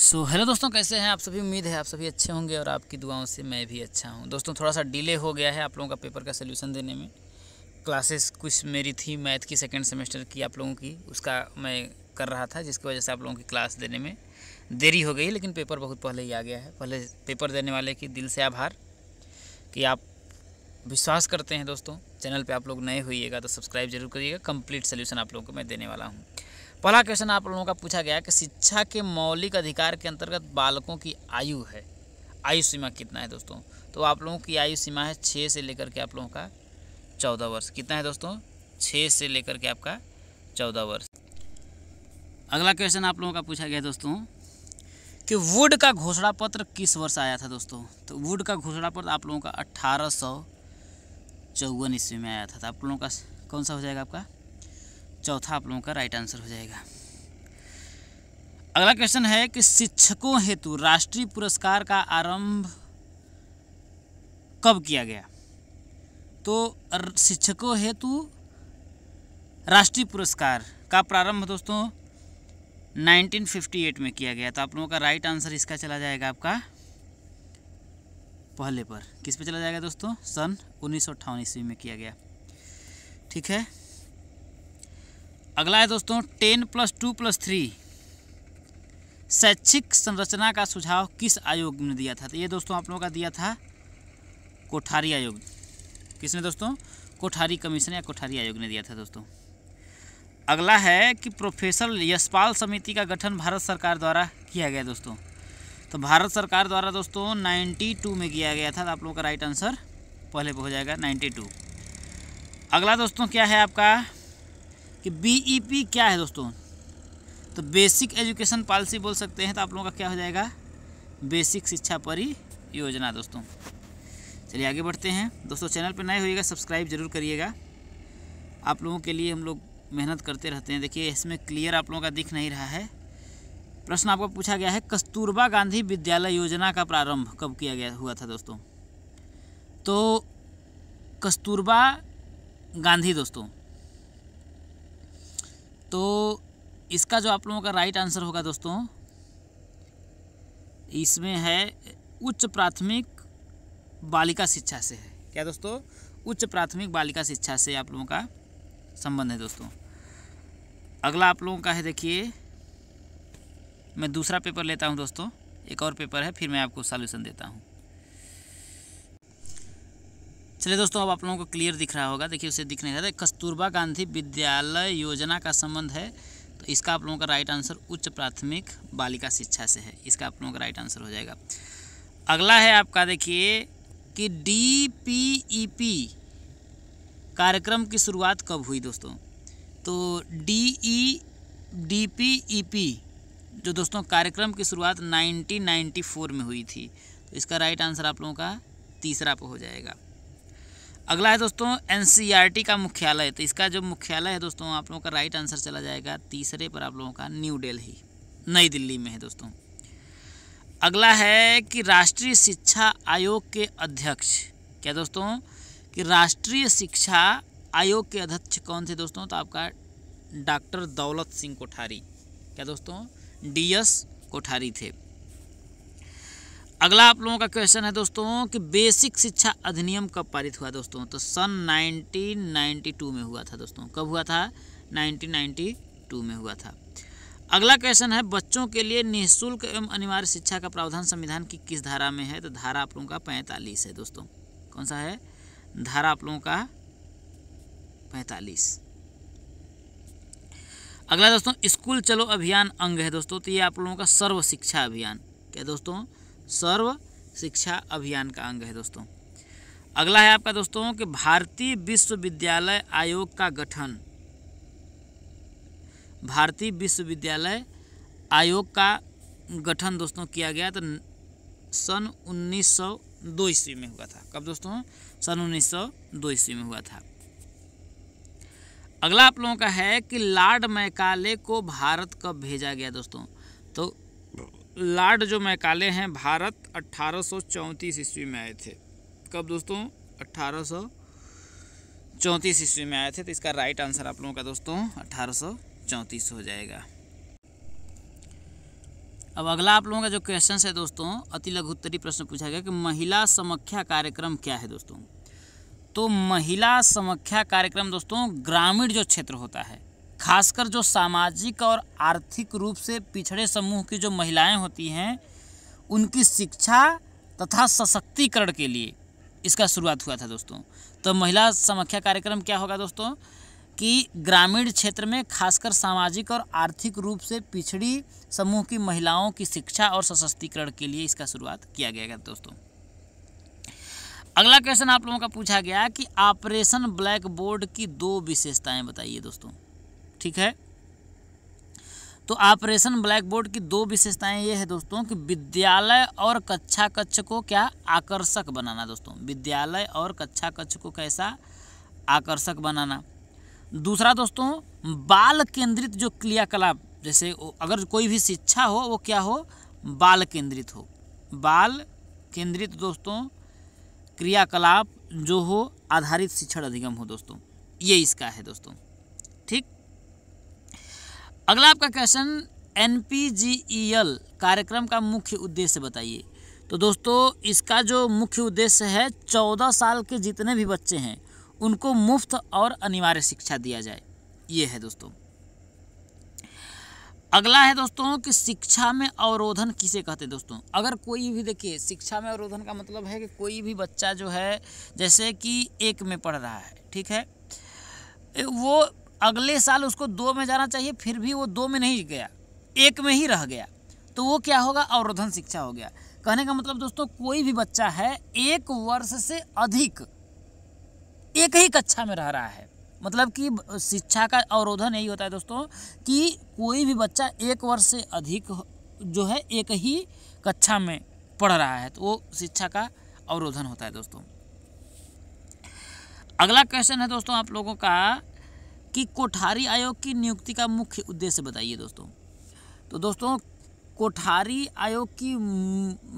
सो so, hello दोस्तों कैसे हैं आप सभी उम्मीद है आप सभी अच्छे होंगे और आपकी दुआओं से मैं भी अच्छा हूं दोस्तों थोड़ा सा डिले हो गया है आप लोगों का पेपर का सोल्यूशन देने में क्लासेस कुछ मेरी थी मैथ की सेकेंड सेमेस्टर की आप लोगों की उसका मैं कर रहा था जिसकी वजह से आप लोगों की क्लास देने में देरी हो गई लेकिन पेपर बहुत पहले ही आ गया है पहले पेपर देने वाले की दिल से आभार कि आप विश्वास करते हैं दोस्तों चैनल पर आप लोग नए हुईगा तो सब्सक्राइब जरूर करिएगा कंप्लीट सोल्यूशन आप लोगों को मैं देने वाला हूँ पहला क्वेश्चन आप लोगों का पूछा गया कि शिक्षा के मौलिक अधिकार के अंतर्गत बालकों की आयु है आयु सीमा कितना है दोस्तों तो आप लोगों की आयु सीमा है छः से लेकर के आप लोगों का चौदह वर्ष कितना है दोस्तों छः से लेकर के आपका चौदह वर्ष अगला क्वेश्चन आप लोगों का पूछा गया दोस्तों कि वुड का घोषणा पत्र किस वर्ष आया था दोस्तों तो वुड का घोषणा पत्र आप लोगों का अट्ठारह सौ चौवन ईस्वी में आया था तो आप लोगों का कौन सा हो जाएगा आपका चौथा आप लोगों का राइट आंसर हो जाएगा अगला क्वेश्चन है कि शिक्षकों हेतु राष्ट्रीय पुरस्कार का आरंभ कब किया गया तो शिक्षकों हेतु राष्ट्रीय पुरस्कार का प्रारंभ दोस्तों 1958 में किया गया तो आप लोगों का राइट आंसर इसका चला जाएगा आपका पहले पर किस पे चला जाएगा दोस्तों सन उन्नीस ईस्वी में किया गया ठीक है अगला है दोस्तों ten plus two plus three शैक्षिक संरचना का सुझाव किस आयोग ने दिया था तो ये दोस्तों आप लोगों का दिया था कोठारी आयोग किसने दोस्तों कोठारी कमीशन या कोठारी आयोग ने दिया था दोस्तों अगला है कि प्रोफेसर यशपाल समिति का गठन भारत सरकार द्वारा किया गया दोस्तों तो भारत सरकार द्वारा दोस्तों टू में किया गया था तो आप लोगों का राइट आंसर पहले पर हो जाएगा टू अगला दोस्तों क्या है आपका कि बीईपी e क्या है दोस्तों तो बेसिक एजुकेशन पॉलिसी बोल सकते हैं तो आप लोगों का क्या हो जाएगा बेसिक शिक्षा परियोजना दोस्तों चलिए आगे बढ़ते हैं दोस्तों चैनल पर नए होइएगा सब्सक्राइब जरूर करिएगा आप लोगों के लिए हम लोग मेहनत करते रहते हैं देखिए इसमें क्लियर आप लोगों का दिख नहीं रहा है प्रश्न आपको पूछा गया है कस्तूरबा गांधी विद्यालय योजना का प्रारंभ कब किया गया हुआ था दोस्तों तो कस्तूरबा गांधी दोस्तों तो इसका जो आप लोगों का राइट आंसर होगा दोस्तों इसमें है उच्च प्राथमिक बालिका शिक्षा से है क्या दोस्तों उच्च प्राथमिक बालिका शिक्षा से आप लोगों का संबंध है दोस्तों अगला आप लोगों का है देखिए मैं दूसरा पेपर लेता हूं दोस्तों एक और पेपर है फिर मैं आपको सॉल्यूशन देता हूं चलिए दोस्तों अब आप लोगों को क्लियर दिख रहा होगा देखिए उसे दिखने जा रहा है कस्तूरबा गांधी विद्यालय योजना का संबंध है तो इसका आप लोगों का राइट आंसर उच्च प्राथमिक बालिका शिक्षा से है इसका आप लोगों का राइट आंसर हो जाएगा अगला है आपका देखिए कि डी e कार्यक्रम की शुरुआत कब हुई दोस्तों तो D E D P E P जो दोस्तों कार्यक्रम की शुरुआत 1994 में हुई थी तो इसका राइट आंसर आप लोगों का तीसरा पे हो जाएगा अगला है दोस्तों एनसीईआरटी e का मुख्यालय तो इसका जो मुख्यालय है दोस्तों आप लोगों का राइट आंसर चला जाएगा तीसरे पर आप लोगों का न्यू दिल्ली नई दिल्ली में है दोस्तों अगला है कि राष्ट्रीय शिक्षा आयोग के अध्यक्ष क्या दोस्तों कि राष्ट्रीय शिक्षा आयोग के अध्यक्ष कौन थे दोस्तों तो आपका डॉक्टर दौलत सिंह कोठारी क्या दोस्तों डी एस कोठारी थे अगला आप लोगों का क्वेश्चन है दोस्तों कि बेसिक शिक्षा अधिनियम कब पारित हुआ दोस्तों तो सन 1992 में हुआ था दोस्तों कब हुआ था 1992 में हुआ था अगला क्वेश्चन है बच्चों के लिए निःशुल्क एवं अनिवार्य शिक्षा का प्रावधान संविधान की किस धारा में है तो धारा आप लोगों का पैंतालीस है दोस्तों कौन सा है धारा आप लोगों का पैंतालीस अगला दोस्तों स्कूल चलो अभियान अंग है दोस्तों तो ये आप लोगों का सर्व शिक्षा अभियान क्या दोस्तों सर्व शिक्षा अभियान का अंग है दोस्तों अगला है आपका दोस्तों कि भारतीय विश्वविद्यालय आयोग का गठन भारतीय विश्वविद्यालय आयोग का गठन दोस्तों किया गया तो सन 1902 ईस्वी में हुआ था कब दोस्तों सन 1902 ईस्वी में हुआ था अगला आप लोगों का है कि लॉर्ड मैकाले को भारत कब भेजा गया दोस्तों तो लॉर्ड जो मैकाले हैं भारत अट्ठारह ईस्वी में आए थे कब दोस्तों अट्ठारह चौंतीस ईस्वी में आए थे तो इसका राइट आंसर आप लोगों का दोस्तों अट्ठारह हो जाएगा अब अगला आप लोगों का जो क्वेश्चन है दोस्तों अति लघुत्तरी प्रश्न पूछा गया कि महिला समख्या कार्यक्रम क्या है दोस्तों तो महिला समख्या कार्यक्रम दोस्तों ग्रामीण जो क्षेत्र होता है खासकर जो सामाजिक और आर्थिक रूप से पिछड़े समूह की जो महिलाएं होती हैं उनकी शिक्षा तथा सशक्तिकरण के लिए इसका शुरुआत हुआ था दोस्तों तो महिला समाख्या कार्यक्रम क्या होगा दोस्तों कि ग्रामीण क्षेत्र में खासकर सामाजिक और आर्थिक रूप से पिछड़ी समूह की महिलाओं की शिक्षा और सशक्तिकरण के लिए इसका शुरुआत किया गया दोस्तों अगला क्वेश्चन आप लोगों का पूछा गया कि ऑपरेशन ब्लैक बोर्ड की दो विशेषताएं बताइए दोस्तों ठीक है तो ऑपरेशन ब्लैक बोर्ड की दो विशेषताएं ये है दोस्तों कि विद्यालय और कक्षा कक्ष को क्या आकर्षक बनाना दोस्तों विद्यालय और कक्षा कक्ष को कैसा आकर्षक बनाना दूसरा दोस्तों बाल केंद्रित जो क्रियाकलाप जैसे अगर कोई भी शिक्षा हो वो क्या हो बाल केंद्रित हो बाल केंद्रित दोस्तों क्रियाकलाप जो हो आधारित शिक्षण अधिगम हो दोस्तों ये इसका है दोस्तों अगला आपका क्वेश्चन एन e कार्यक्रम का मुख्य उद्देश्य बताइए तो दोस्तों इसका जो मुख्य उद्देश्य है चौदह साल के जितने भी बच्चे हैं उनको मुफ्त और अनिवार्य शिक्षा दिया जाए ये है दोस्तों अगला है दोस्तों कि शिक्षा में अवरोधन किसे कहते हैं दोस्तों अगर कोई भी देखिए शिक्षा में अवरोधन का मतलब है कि कोई भी बच्चा जो है जैसे कि एक में पढ़ रहा है ठीक है वो अगले साल उसको दो में जाना चाहिए फिर भी वो दो में नहीं गया एक में ही रह गया तो वो क्या होगा अवरोधन शिक्षा हो गया कहने का मतलब दोस्तों कोई भी बच्चा है एक वर्ष से अधिक एक ही कक्षा में रह रहा है मतलब कि शिक्षा का अवरोधन यही होता है दोस्तों कि कोई भी बच्चा एक वर्ष से अधिक जो है एक ही कक्षा में पढ़ रहा है तो वो शिक्षा का अवरोधन होता है दोस्तों अगला क्वेश्चन है दोस्तों आप लोगों का कि कोठारी आयोग की नियुक्ति का मुख्य उद्देश्य बताइए दोस्तों तो दोस्तों कोठारी आयोग की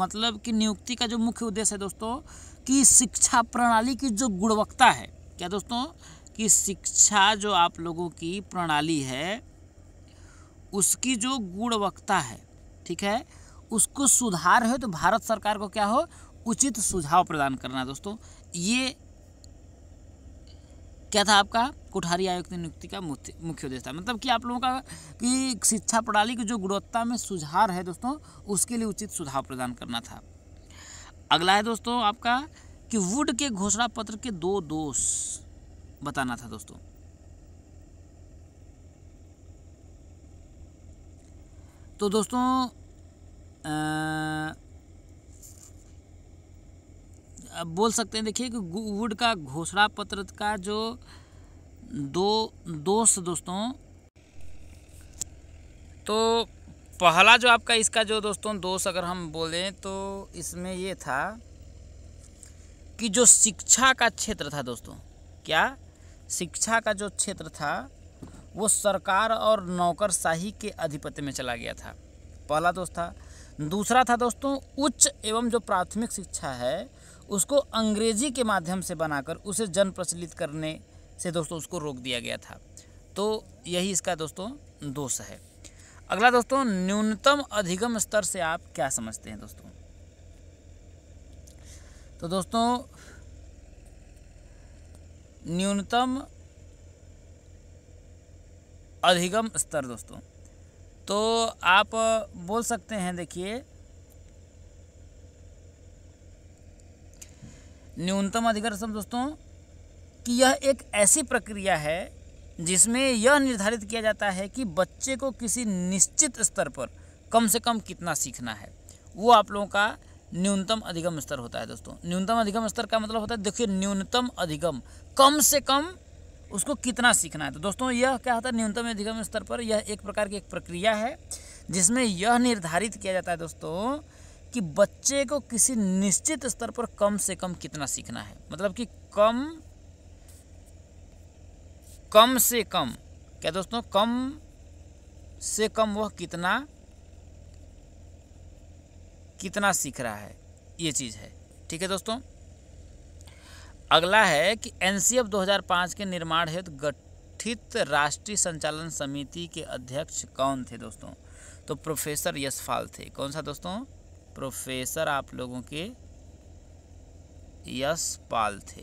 मतलब कि नियुक्ति का जो मुख्य उद्देश्य है दोस्तों कि शिक्षा प्रणाली की जो गुणवत्ता है क्या दोस्तों कि शिक्षा जो आप लोगों की प्रणाली है उसकी जो गुणवत्ता है ठीक है उसको सुधार हो तो भारत सरकार को क्या हो उचित सुझाव प्रदान करना दोस्तों ये क्या था आपका कोठारी आयोग की नियुक्ति का मुख्य उद्देश्य था मतलब कि आप लोगों का कि शिक्षा प्रणाली की जो गुणवत्ता में सुधार है दोस्तों उसके लिए उचित सुझाव प्रदान करना था अगला है दोस्तों आपका कि वुड के घोषणा पत्र के दो दोष बताना था दोस्तों तो दोस्तों आ... बोल सकते हैं देखिए कि वुड का घोषणा पत्र का जो दो दोस्त दोस्तों तो पहला जो आपका इसका जो दोस्तों दोष अगर हम बोलें तो इसमें ये था कि जो शिक्षा का क्षेत्र था दोस्तों क्या शिक्षा का जो क्षेत्र था वो सरकार और नौकरशाही के अधिपत्य में चला गया था पहला दोस्त था दूसरा था दोस्तों उच्च एवं जो प्राथमिक शिक्षा है उसको अंग्रेजी के माध्यम से बनाकर उसे जन प्रचलित करने से दोस्तों उसको रोक दिया गया था तो यही इसका दोस्तों दोष है अगला दोस्तों न्यूनतम अधिगम स्तर से आप क्या समझते हैं दोस्तों तो दोस्तों न्यूनतम अधिगम स्तर दोस्तों तो आप बोल सकते हैं देखिए न्यूनतम अधिकार सम दोस्तों कि यह एक ऐसी प्रक्रिया है जिसमें यह निर्धारित किया जाता है कि बच्चे को किसी निश्चित स्तर पर कम से कम कितना सीखना है वो आप लोगों का न्यूनतम अधिगम स्तर होता है दोस्तों न्यूनतम अधिगम स्तर का मतलब होता है देखिए न्यूनतम अधिगम कम से कम उसको कितना सीखना है तो दोस्तों यह क्या होता है न्यूनतम अधिगम स्तर पर यह एक प्रकार की एक प्रक्रिया है जिसमें यह निर्धारित किया जाता है दोस्तों कि बच्चे को किसी निश्चित स्तर पर कम से कम कितना सीखना है मतलब कि कम कम से कम क्या दोस्तों कम से कम वह कितना कितना सीख रहा है ये चीज़ है ठीक है दोस्तों अगला है कि एन 2005 के निर्माण हेतु गठित राष्ट्रीय संचालन समिति के अध्यक्ष कौन थे दोस्तों तो प्रोफेसर यशपाल थे कौन सा दोस्तों प्रोफेसर आप लोगों के यश पाल थे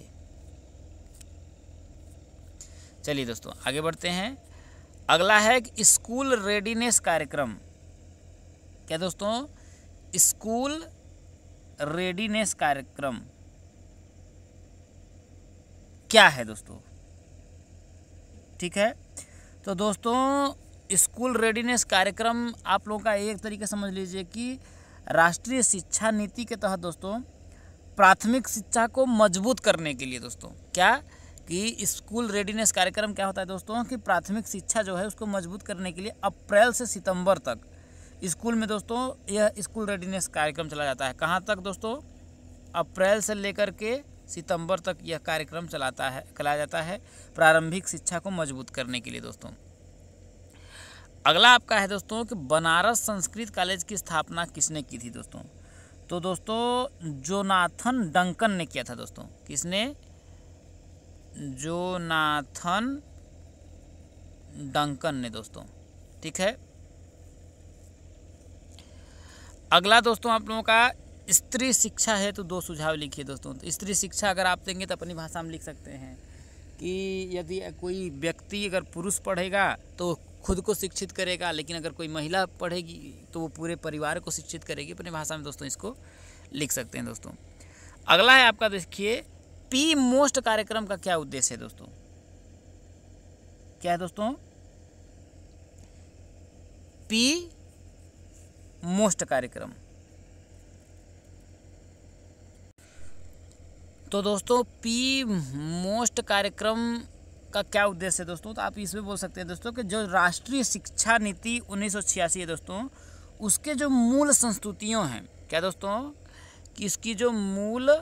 चलिए दोस्तों आगे बढ़ते हैं अगला है कि स्कूल रेडीनेस कार्यक्रम क्या दोस्तों स्कूल रेडीनेस कार्यक्रम क्या है दोस्तों ठीक है तो दोस्तों स्कूल रेडीनेस कार्यक्रम आप लोगों का एक तरीके समझ लीजिए कि राष्ट्रीय शिक्षा नीति के तहत दोस्तों प्राथमिक शिक्षा को मजबूत करने के लिए दोस्तों क्या कि स्कूल रेडीनेस कार्यक्रम क्या होता है दोस्तों कि प्राथमिक शिक्षा जो है उसको मजबूत करने के लिए अप्रैल से सितंबर तक स्कूल में दोस्तों यह स्कूल रेडीनेस कार्यक्रम चला जाता है कहाँ तक दोस्तों अप्रैल से लेकर के सितंबर तक यह कार्यक्रम चलाता है चलाया जाता है प्रारंभिक शिक्षा को मजबूत करने के लिए दोस्तों अगला आपका है दोस्तों कि बनारस संस्कृत कॉलेज की स्थापना किसने की थी दोस्तों तो दोस्तों जोनाथन डंकन ने किया था दोस्तों किसने जोनाथन डंकन ने दोस्तों ठीक है अगला दोस्तों आप लोगों का स्त्री शिक्षा है तो दो सुझाव लिखिए दोस्तों तो स्त्री शिक्षा अगर आप देंगे तो अपनी भाषा में लिख सकते हैं कि यदि कोई व्यक्ति अगर पुरुष पढ़ेगा तो खुद को शिक्षित करेगा लेकिन अगर कोई महिला पढ़ेगी तो वो पूरे परिवार को शिक्षित करेगी अपनी भाषा में दोस्तों इसको लिख सकते हैं दोस्तों अगला है आपका देखिए पी मोस्ट कार्यक्रम का क्या उद्देश्य है दोस्तों क्या है दोस्तों पी मोस्ट कार्यक्रम तो दोस्तों पी मोस्ट कार्यक्रम का क्या उद्देश्य है दोस्तों तो आप इसमें बोल सकते हैं दोस्तों कि जो राष्ट्रीय शिक्षा नीति उन्नीस है दोस्तों उसके जो मूल संस्तुतियों हैं क्या दोस्तों कि इसकी जो मूल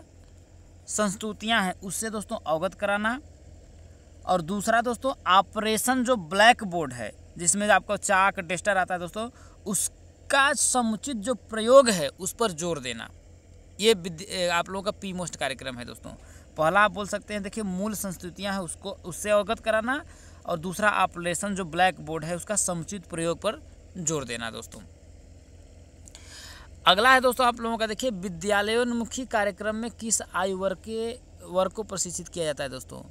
संस्तुतियां हैं उससे दोस्तों अवगत कराना और दूसरा दोस्तों ऑपरेशन जो ब्लैक बोर्ड है जिसमें आपका चाक डस्टर आता है दोस्तों उसका समुचित जो प्रयोग है उस पर जोर देना ये आप लोगों का पी मोस्ट कार्यक्रम है दोस्तों पहला आप बोल सकते हैं देखिए मूल संस्कृतियाँ हैं उसको उससे अवगत कराना और दूसरा आप लेसन जो ब्लैक बोर्ड है उसका समुचित प्रयोग पर जोर देना दोस्तों अगला है दोस्तों आप लोगों का देखिए विद्यालयोन्मुखी कार्यक्रम में किस आयु वर्ग के वर्ग को प्रशिक्षित किया जाता है दोस्तों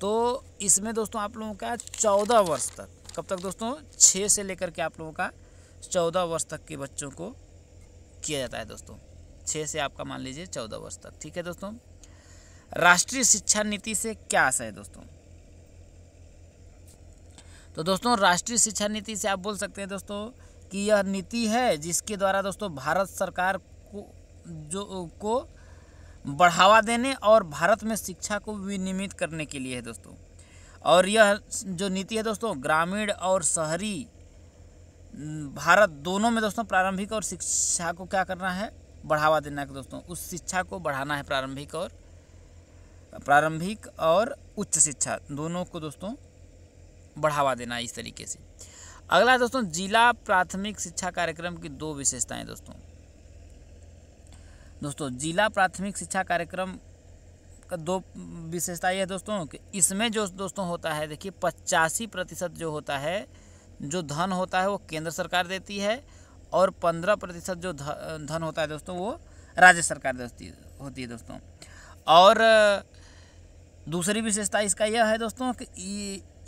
तो इसमें दोस्तों आप लोगों का चौदह वर्ष तक कब तक दोस्तों छः से लेकर के आप लोगों का चौदह वर्ष तक के बच्चों को किया जाता है दोस्तों छः से आपका मान लीजिए चौदह वर्ष तक ठीक है दोस्तों राष्ट्रीय शिक्षा नीति से क्या आशा है दोस्तों तो दोस्तों राष्ट्रीय शिक्षा नीति से आप बोल सकते हैं दोस्तों कि यह नीति है जिसके द्वारा दोस्तों भारत सरकार को जो को बढ़ावा देने और भारत में शिक्षा को विनियमित करने के लिए है दोस्तों और यह जो नीति है दोस्तों ग्रामीण और शहरी भारत दोनों में दोस्तों प्रारंभिक और शिक्षा को क्या करना है बढ़ावा देना है दोस्तों उस शिक्षा को बढ़ाना है प्रारंभिक और प्रारंभिक और उच्च शिक्षा दोनों को दोस्तों बढ़ावा देना है इस तरीके से अगला दोस्तों जिला प्राथमिक शिक्षा कार्यक्रम की दो विशेषताएं दोस्तों दोस्तों जिला प्राथमिक शिक्षा कार्यक्रम का दो विशेषता यह दोस्तों कि इसमें जो दोस्तों होता है देखिए पचासी प्रतिशत जो होता है जो धन होता है वो केंद्र सरकार देती है और पंद्रह प्रतिशत जो धन होता है दोस्तों वो राज्य सरकार देती होती है दोस्तों और दूसरी विशेषता इसका यह है दोस्तों कि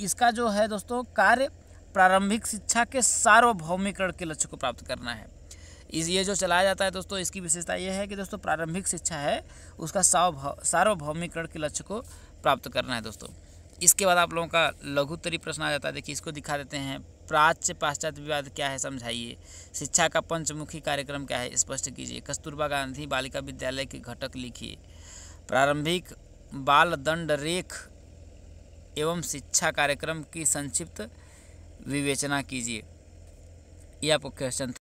इसका जो है दोस्तों कार्य प्रारंभिक शिक्षा के सार्वभौमिकरण के लक्ष्य को प्राप्त करना है इस ये जो चलाया जाता है दोस्तों इसकी विशेषता यह है कि दोस्तों प्रारंभिक शिक्षा है उसका सार्वभौमिकरण के लक्ष्य को प्राप्त करना है दोस्तों इसके बाद आप लोगों का लघुतरी प्रश्न आ जाता है देखिए इसको दिखा देते हैं प्राच्य पाश्चात्य विवाद क्या है समझाइए शिक्षा का पंचमुखी कार्यक्रम क्या है स्पष्ट कीजिए कस्तूरबा गांधी बालिका विद्यालय के घटक लिखिए प्रारंभिक बाल दंड रेख एवं शिक्षा कार्यक्रम की संक्षिप्त विवेचना कीजिए यह आपको क्वेश्चन